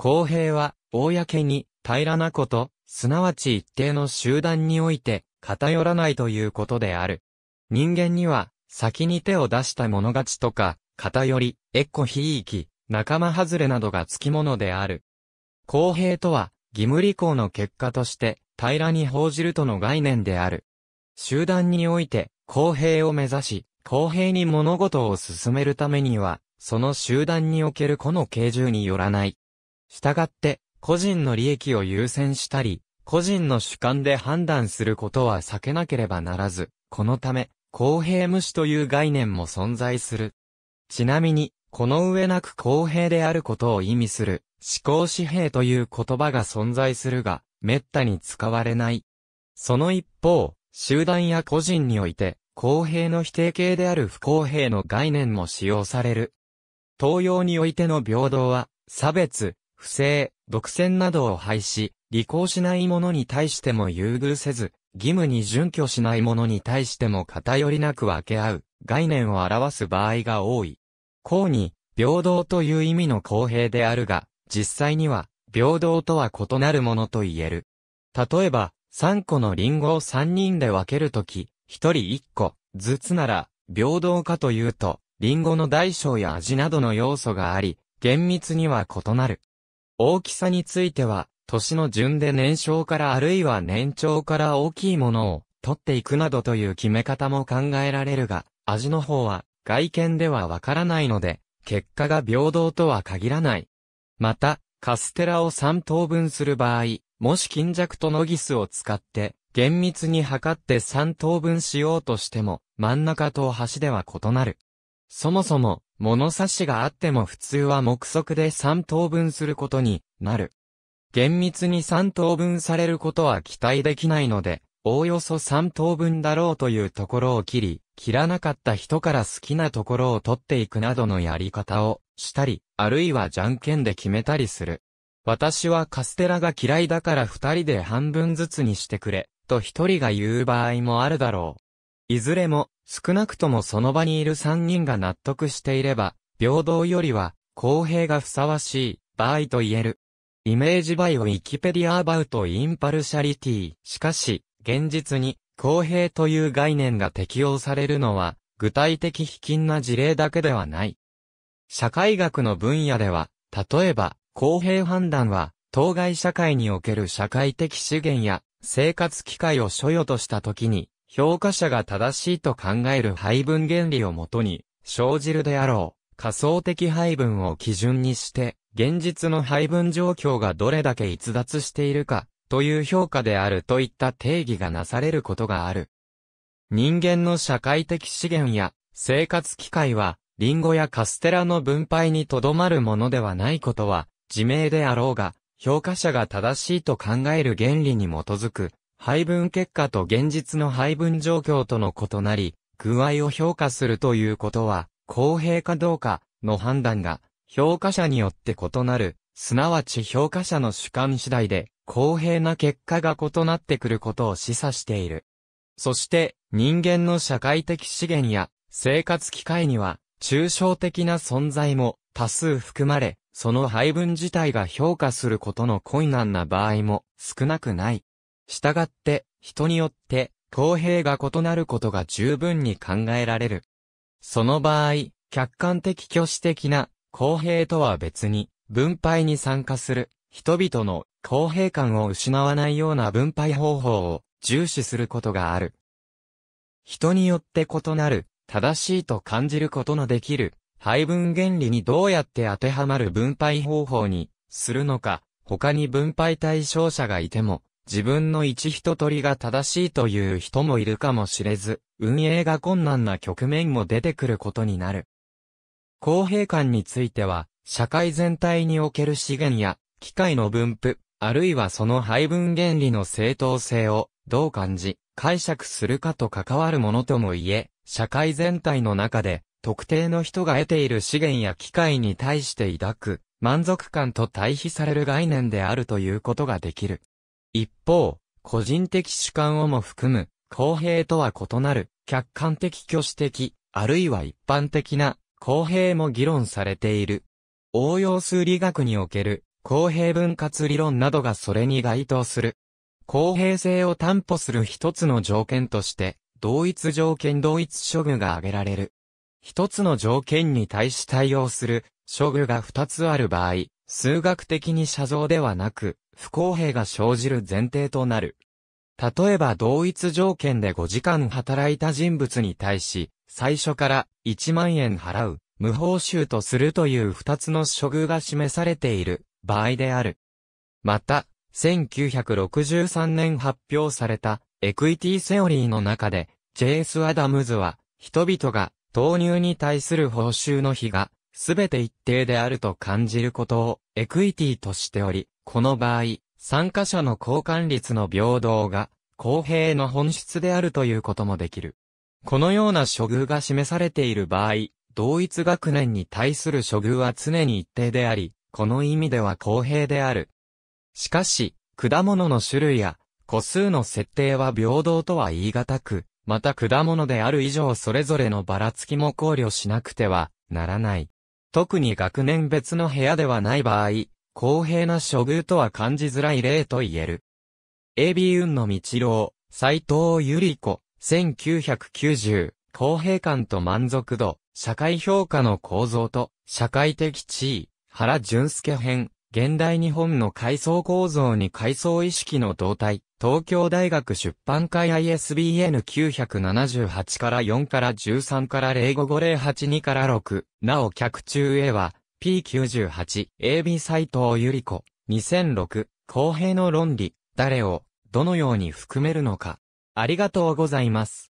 公平は、公に、平らなこと、すなわち一定の集団において、偏らないということである。人間には、先に手を出した者勝ちとか、偏り、エッコひいき、仲間外れなどがつきものである。公平とは、義務履行の結果として、平らに報じるとの概念である。集団において、公平を目指し、公平に物事を進めるためには、その集団における個の形状によらない、したがって、個人の利益を優先したり、個人の主観で判断することは避けなければならず、このため、公平無視という概念も存在する。ちなみに、この上なく公平であることを意味する、思考紙幣という言葉が存在するが、滅多に使われない。その一方、集団や個人において、公平の否定形である不公平の概念も使用される。東洋においての平等は、差別、不正、独占などを廃止、履行しない者に対しても優遇せず、義務に準拠しない者に対しても偏りなく分け合う、概念を表す場合が多い。公に、平等という意味の公平であるが、実際には、平等とは異なるものと言える。例えば、3個のリンゴを3人で分けるとき、1人1個、ずつなら、平等かというと、リンゴの大小や味などの要素があり、厳密には異なる。大きさについては、年の順で年少からあるいは年長から大きいものを取っていくなどという決め方も考えられるが、味の方は外見ではわからないので、結果が平等とは限らない。また、カステラを3等分する場合、もし金弱とノギスを使って、厳密に測って3等分しようとしても、真ん中と端では異なる。そもそも、物差しがあっても普通は目測で3等分することになる。厳密に3等分されることは期待できないので、おおよそ3等分だろうというところを切り、切らなかった人から好きなところを取っていくなどのやり方をしたり、あるいはじゃんけんで決めたりする。私はカステラが嫌いだから二人で半分ずつにしてくれ、と一人が言う場合もあるだろう。いずれも、少なくともその場にいる三人が納得していれば、平等よりは、公平がふさわしい、場合と言える。イメージバイウィキペディアアバウトインパルシャリティ。しかし、現実に、公平という概念が適用されるのは、具体的非近な事例だけではない。社会学の分野では、例えば、公平判断は、当該社会における社会的資源や、生活機会を所与とした時に、評価者が正しいと考える配分原理をもとに、生じるであろう、仮想的配分を基準にして、現実の配分状況がどれだけ逸脱しているか、という評価であるといった定義がなされることがある。人間の社会的資源や生活機会は、リンゴやカステラの分配にとどまるものではないことは、自明であろうが、評価者が正しいと考える原理に基づく、配分結果と現実の配分状況との異なり、具合を評価するということは、公平かどうかの判断が、評価者によって異なる、すなわち評価者の主観次第で、公平な結果が異なってくることを示唆している。そして、人間の社会的資源や生活機会には、抽象的な存在も多数含まれ、その配分自体が評価することの困難な場合も少なくない。したがって、人によって、公平が異なることが十分に考えられる。その場合、客観的挙手的な公平とは別に、分配に参加する人々の公平感を失わないような分配方法を重視することがある。人によって異なる、正しいと感じることのできる、配分原理にどうやって当てはまる分配方法にするのか、他に分配対象者がいても、自分の一人取りが正しいという人もいるかもしれず、運営が困難な局面も出てくることになる。公平感については、社会全体における資源や、機械の分布、あるいはその配分原理の正当性を、どう感じ、解釈するかと関わるものともいえ、社会全体の中で、特定の人が得ている資源や機械に対して抱く、満足感と対比される概念であるということができる。一方、個人的主観をも含む、公平とは異なる、客観的挙手的、あるいは一般的な、公平も議論されている。応用数理学における、公平分割理論などがそれに該当する。公平性を担保する一つの条件として、同一条件同一処遇が挙げられる。一つの条件に対し対応する、処遇が二つある場合、数学的に写像ではなく、不公平が生じる前提となる。例えば同一条件で5時間働いた人物に対し、最初から1万円払う、無報酬とするという2つの処遇が示されている場合である。また、1963年発表されたエクイティセオリーの中で、ジェイス・アダムズは、人々が投入に対する報酬の比がすべて一定であると感じることをエクイティとしており、この場合、参加者の交換率の平等が公平の本質であるということもできる。このような処遇が示されている場合、同一学年に対する処遇は常に一定であり、この意味では公平である。しかし、果物の種類や個数の設定は平等とは言い難く、また果物である以上それぞれのばらつきも考慮しなくてはならない。特に学年別の部屋ではない場合、公平な処遇とは感じづらい例と言える。AB 運の道郎、斎藤ゆり子、1990、公平感と満足度、社会評価の構造と、社会的地位、原淳介編、現代日本の階層構造に階層意識の動態、東京大学出版会 ISBN 978から4から13から055082から6、なお客中 A は、P98、AB 斎藤ゆり子、2006、公平の論理、誰を、どのように含めるのか。ありがとうございます。